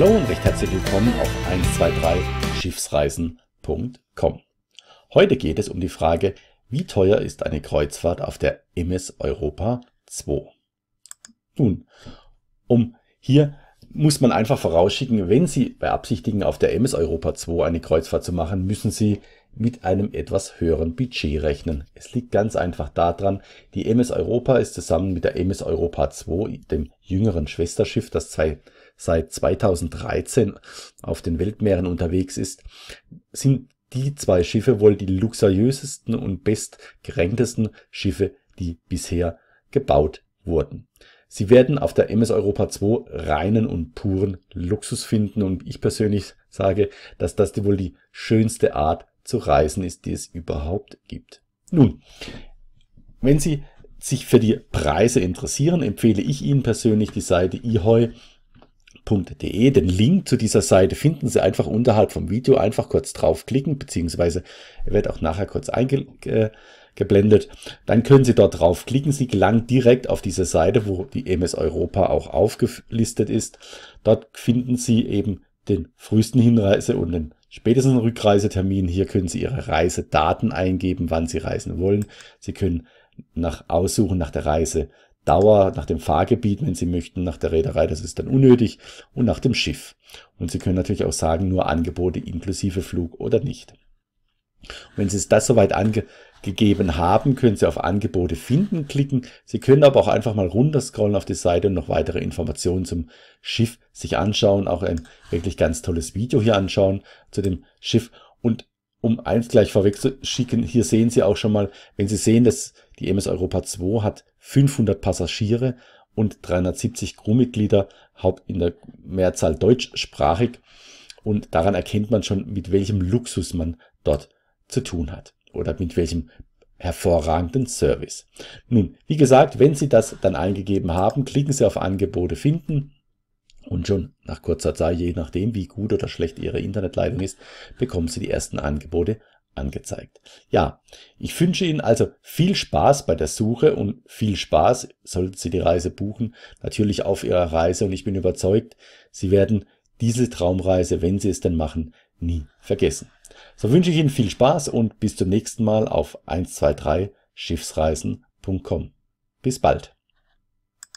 Hallo und recht herzlich willkommen auf 123schiffsreisen.com. Heute geht es um die Frage, wie teuer ist eine Kreuzfahrt auf der MS Europa 2? Nun, um hier muss man einfach vorausschicken, wenn Sie beabsichtigen, auf der MS Europa 2 eine Kreuzfahrt zu machen, müssen Sie mit einem etwas höheren Budget rechnen. Es liegt ganz einfach daran, die MS Europa ist zusammen mit der MS Europa 2, dem jüngeren Schwesterschiff, das seit 2013 auf den Weltmeeren unterwegs ist, sind die zwei Schiffe wohl die luxuriösesten und bestgeränktesten Schiffe, die bisher gebaut wurden. Sie werden auf der MS Europa 2 reinen und puren Luxus finden und ich persönlich sage, dass das die wohl die schönste Art zu reisen ist, die es überhaupt gibt. Nun, wenn Sie sich für die Preise interessieren, empfehle ich Ihnen persönlich die Seite ihoi. E. Den Link zu dieser Seite finden Sie einfach unterhalb vom Video. Einfach kurz draufklicken, beziehungsweise er wird auch nachher kurz eingeblendet. Äh, Dann können Sie dort draufklicken. Sie gelangen direkt auf diese Seite, wo die MS Europa auch aufgelistet ist. Dort finden Sie eben den frühesten Hinreise und den Spätestens einen Rückreisetermin. Hier können Sie Ihre Reisedaten eingeben, wann Sie reisen wollen. Sie können nach aussuchen nach der Reisedauer, nach dem Fahrgebiet, wenn Sie möchten, nach der Reederei, das ist dann unnötig, und nach dem Schiff. Und Sie können natürlich auch sagen, nur Angebote inklusive Flug oder nicht. Und wenn Sie es das soweit angegeben haben, können Sie auf Angebote finden klicken. Sie können aber auch einfach mal runterscrollen auf die Seite und noch weitere Informationen zum Schiff sich anschauen. Auch ein wirklich ganz tolles Video hier anschauen zu dem Schiff. Und um eins gleich vorweg zu schicken, hier sehen Sie auch schon mal, wenn Sie sehen, dass die MS Europa 2 hat 500 Passagiere und 370 Crewmitglieder, haupt in der Mehrzahl deutschsprachig. Und daran erkennt man schon, mit welchem Luxus man dort zu tun hat oder mit welchem hervorragenden Service. Nun, wie gesagt, wenn Sie das dann eingegeben haben, klicken Sie auf Angebote finden und schon nach kurzer Zeit, je nachdem wie gut oder schlecht Ihre Internetleitung ist, bekommen Sie die ersten Angebote angezeigt. Ja, ich wünsche Ihnen also viel Spaß bei der Suche und viel Spaß, sollten Sie die Reise buchen, natürlich auf Ihrer Reise und ich bin überzeugt, Sie werden diese Traumreise, wenn Sie es denn machen, nie vergessen. So wünsche ich Ihnen viel Spaß und bis zum nächsten Mal auf 123schiffsreisen.com. Bis bald.